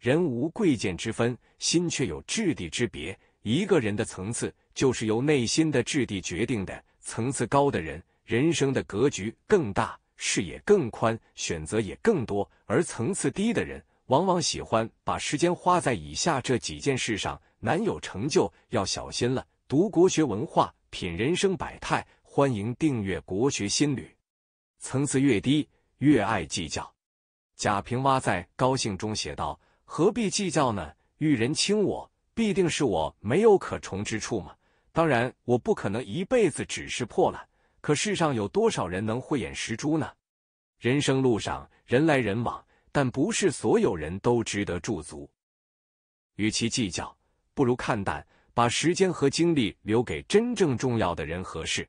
人无贵贱之分，心却有质地之别。一个人的层次，就是由内心的质地决定的。层次高的人，人生的格局更大，视野更宽，选择也更多；而层次低的人，往往喜欢把时间花在以下这几件事上，难有成就，要小心了。读国学文化，品人生百态，欢迎订阅《国学心旅》，层次越低，越爱计较。贾平凹在《高兴》中写道。何必计较呢？遇人轻我，必定是我没有可从之处嘛。当然，我不可能一辈子只是破烂。可世上有多少人能慧眼识珠呢？人生路上，人来人往，但不是所有人都值得驻足。与其计较，不如看淡，把时间和精力留给真正重要的人和事。《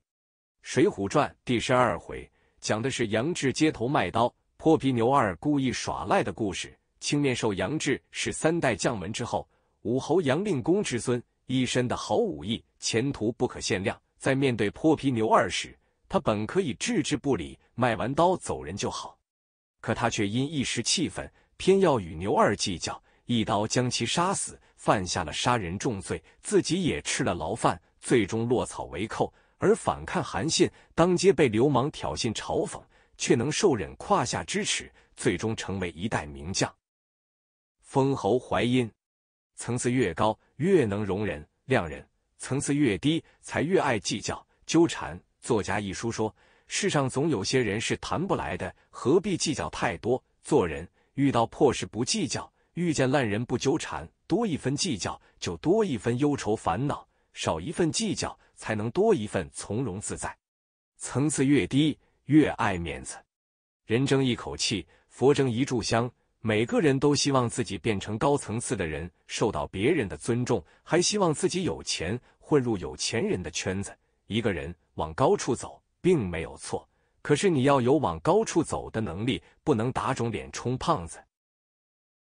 水浒传》第十二回讲的是杨志街头卖刀、泼皮牛二故意耍赖的故事。青面兽杨志是三代将门之后，武侯杨令公之孙，一身的好武艺，前途不可限量。在面对泼皮牛二时，他本可以置之不理，卖完刀走人就好，可他却因一时气愤，偏要与牛二计较，一刀将其杀死，犯下了杀人重罪，自己也吃了牢饭，最终落草为寇。而反看韩信，当街被流氓挑衅嘲讽，却能受忍胯下之耻，最终成为一代名将。封侯怀阴，层次越高越能容人谅人，层次越低才越爱计较纠缠。作家一书说：世上总有些人是谈不来的，何必计较太多？做人遇到破事不计较，遇见烂人不纠缠，多一分计较就多一分忧愁烦恼，少一份计较才能多一份从容自在。层次越低越爱面子，人争一口气，佛争一炷香。每个人都希望自己变成高层次的人，受到别人的尊重，还希望自己有钱，混入有钱人的圈子。一个人往高处走，并没有错，可是你要有往高处走的能力，不能打肿脸充胖子。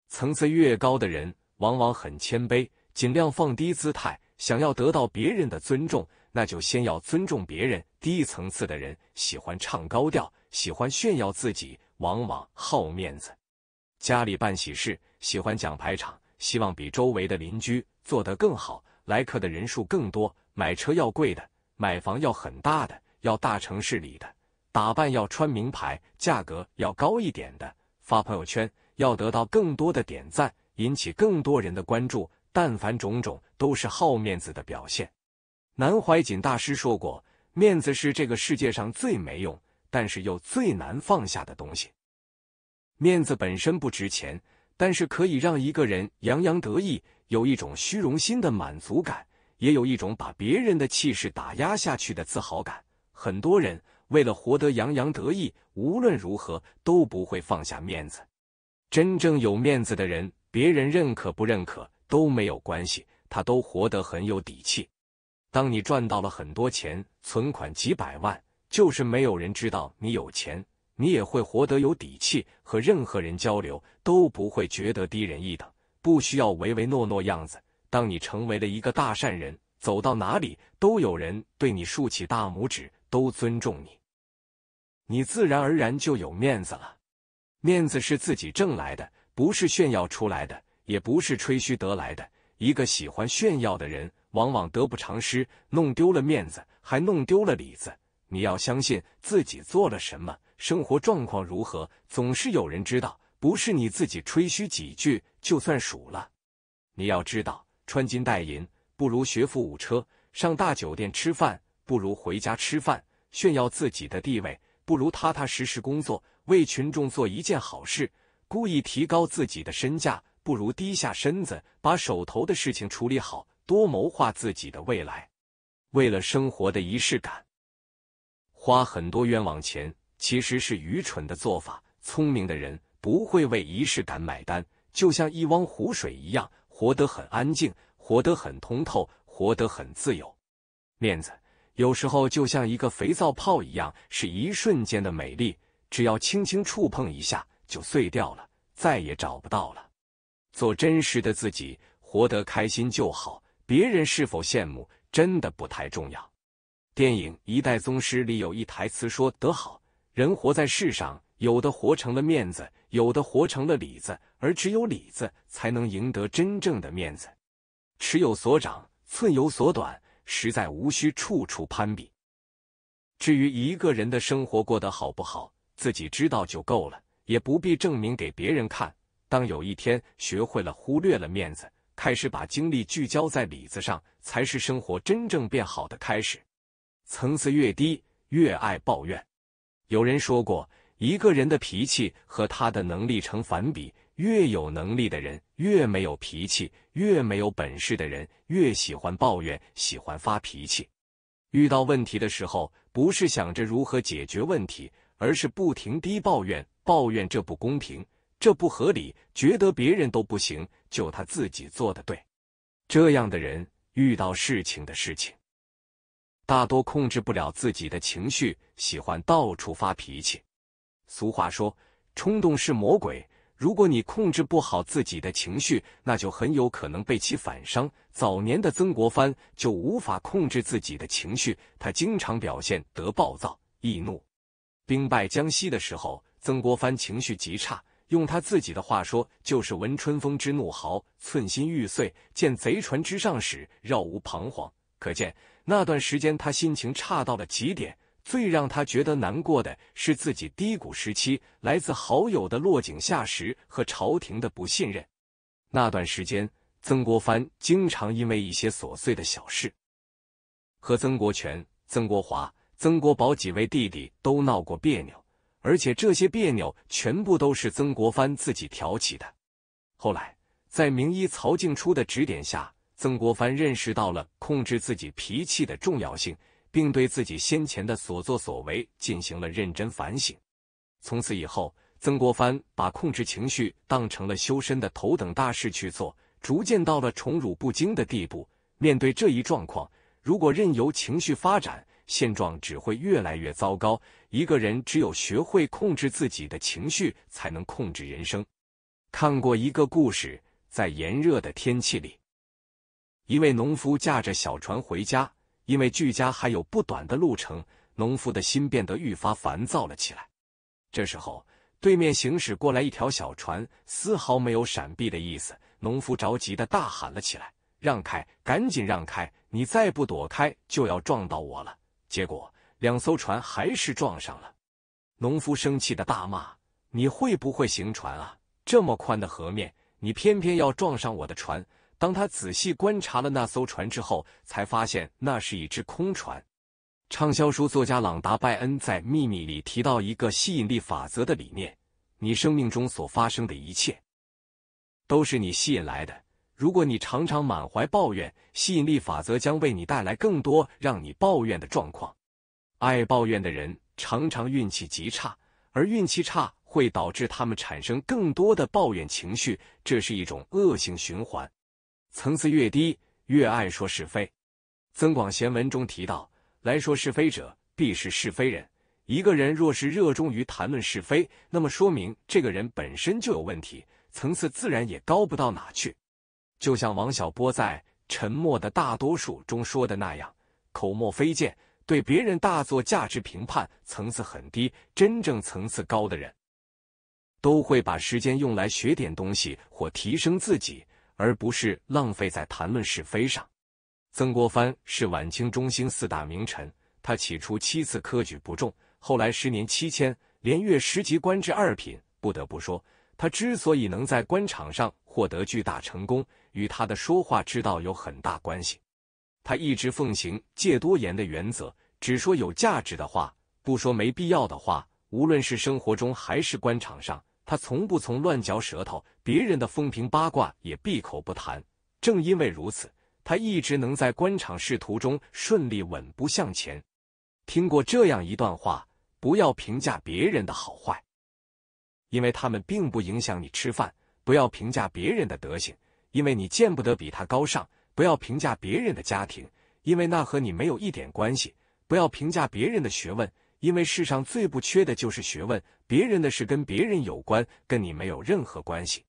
层次越高的人，往往很谦卑，尽量放低姿态。想要得到别人的尊重，那就先要尊重别人。低层次的人喜欢唱高调，喜欢炫耀自己，往往好面子。家里办喜事，喜欢讲排场，希望比周围的邻居做得更好，来客的人数更多。买车要贵的，买房要很大的，要大城市里的。打扮要穿名牌，价格要高一点的。发朋友圈要得到更多的点赞，引起更多人的关注。但凡种种，都是好面子的表现。南怀瑾大师说过，面子是这个世界上最没用，但是又最难放下的东西。面子本身不值钱，但是可以让一个人洋洋得意，有一种虚荣心的满足感，也有一种把别人的气势打压下去的自豪感。很多人为了活得洋洋得意，无论如何都不会放下面子。真正有面子的人，别人认可不认可都没有关系，他都活得很有底气。当你赚到了很多钱，存款几百万，就是没有人知道你有钱。你也会活得有底气，和任何人交流都不会觉得低人一等，不需要唯唯诺诺样子。当你成为了一个大善人，走到哪里都有人对你竖起大拇指，都尊重你，你自然而然就有面子了。面子是自己挣来的，不是炫耀出来的，也不是吹嘘得来的。一个喜欢炫耀的人，往往得不偿失，弄丢了面子，还弄丢了里子。你要相信自己做了什么，生活状况如何，总是有人知道，不是你自己吹嘘几句就算数了。你要知道，穿金戴银不如学富五车，上大酒店吃饭不如回家吃饭，炫耀自己的地位不如踏踏实实工作，为群众做一件好事，故意提高自己的身价不如低下身子，把手头的事情处理好，多谋划自己的未来，为了生活的仪式感。花很多冤枉钱，其实是愚蠢的做法。聪明的人不会为仪式感买单，就像一汪湖水一样，活得很安静，活得很通透，活得很自由。面子有时候就像一个肥皂泡一样，是一瞬间的美丽，只要轻轻触碰一下就碎掉了，再也找不到了。做真实的自己，活得开心就好。别人是否羡慕，真的不太重要。电影《一代宗师》里有一台词说得好：“人活在世上，有的活成了面子，有的活成了里子，而只有里子才能赢得真正的面子。尺有所长，寸有所短，实在无需处处攀比。至于一个人的生活过得好不好，自己知道就够了，也不必证明给别人看。当有一天学会了忽略了面子，开始把精力聚焦在里子上，才是生活真正变好的开始。”层次越低，越爱抱怨。有人说过，一个人的脾气和他的能力成反比。越有能力的人越没有脾气，越没有本事的人越喜欢抱怨，喜欢发脾气。遇到问题的时候，不是想着如何解决问题，而是不停低抱怨，抱怨这不公平，这不合理，觉得别人都不行，就他自己做的对。这样的人遇到事情的事情。大多控制不了自己的情绪，喜欢到处发脾气。俗话说：“冲动是魔鬼。”如果你控制不好自己的情绪，那就很有可能被其反伤。早年的曾国藩就无法控制自己的情绪，他经常表现得暴躁易怒。兵败江西的时候，曾国藩情绪极差，用他自己的话说，就是“闻春风之怒号，寸心欲碎；见贼船之上时，绕无彷徨。”可见。那段时间，他心情差到了极点。最让他觉得难过的是自己低谷时期来自好友的落井下石和朝廷的不信任。那段时间，曾国藩经常因为一些琐碎的小事和曾国荃、曾国华、曾国宝几位弟弟都闹过别扭，而且这些别扭全部都是曾国藩自己挑起的。后来，在名医曹静初的指点下。曾国藩认识到了控制自己脾气的重要性，并对自己先前的所作所为进行了认真反省。从此以后，曾国藩把控制情绪当成了修身的头等大事去做，逐渐到了宠辱不惊的地步。面对这一状况，如果任由情绪发展，现状只会越来越糟糕。一个人只有学会控制自己的情绪，才能控制人生。看过一个故事，在炎热的天气里。一位农夫驾着小船回家，因为距家还有不短的路程，农夫的心变得愈发烦躁了起来。这时候，对面行驶过来一条小船，丝毫没有闪避的意思。农夫着急的大喊了起来：“让开，赶紧让开！你再不躲开，就要撞到我了！”结果，两艘船还是撞上了。农夫生气的大骂：“你会不会行船啊？这么宽的河面，你偏偏要撞上我的船！”当他仔细观察了那艘船之后，才发现那是一只空船。畅销书作家朗达·拜恩在《秘密》里提到一个吸引力法则的理念：你生命中所发生的一切，都是你吸引来的。如果你常常满怀抱怨，吸引力法则将为你带来更多让你抱怨的状况。爱抱怨的人常常运气极差，而运气差会导致他们产生更多的抱怨情绪，这是一种恶性循环。层次越低，越爱说是非。《增广贤文》中提到：“来说是非者，必是是非人。”一个人若是热衷于谈论是非，那么说明这个人本身就有问题，层次自然也高不到哪去。就像王小波在《沉默的大多数》中说的那样：“口沫飞溅，对别人大做价值评判，层次很低。”真正层次高的人，都会把时间用来学点东西或提升自己。而不是浪费在谈论是非上。曾国藩是晚清中兴四大名臣，他起初七次科举不中，后来十年七迁，连月十级，官至二品。不得不说，他之所以能在官场上获得巨大成功，与他的说话之道有很大关系。他一直奉行“戒多言”的原则，只说有价值的话，不说没必要的话。无论是生活中还是官场上。他从不从乱嚼舌头，别人的风评八卦也闭口不谈。正因为如此，他一直能在官场仕途中顺利稳步向前。听过这样一段话：不要评价别人的好坏，因为他们并不影响你吃饭；不要评价别人的德行，因为你见不得比他高尚；不要评价别人的家庭，因为那和你没有一点关系；不要评价别人的学问。因为世上最不缺的就是学问，别人的事跟别人有关，跟你没有任何关系。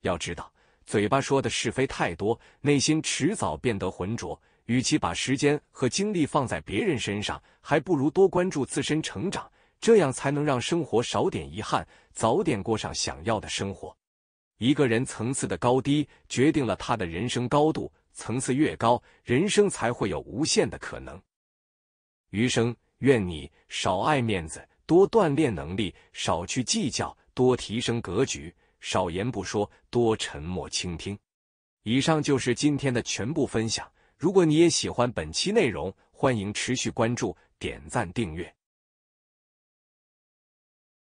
要知道，嘴巴说的是非太多，内心迟早变得浑浊。与其把时间和精力放在别人身上，还不如多关注自身成长，这样才能让生活少点遗憾，早点过上想要的生活。一个人层次的高低，决定了他的人生高度。层次越高，人生才会有无限的可能。余生。愿你少爱面子，多锻炼能力；少去计较，多提升格局；少言不说，多沉默倾听。以上就是今天的全部分享。如果你也喜欢本期内容，欢迎持续关注、点赞、订阅。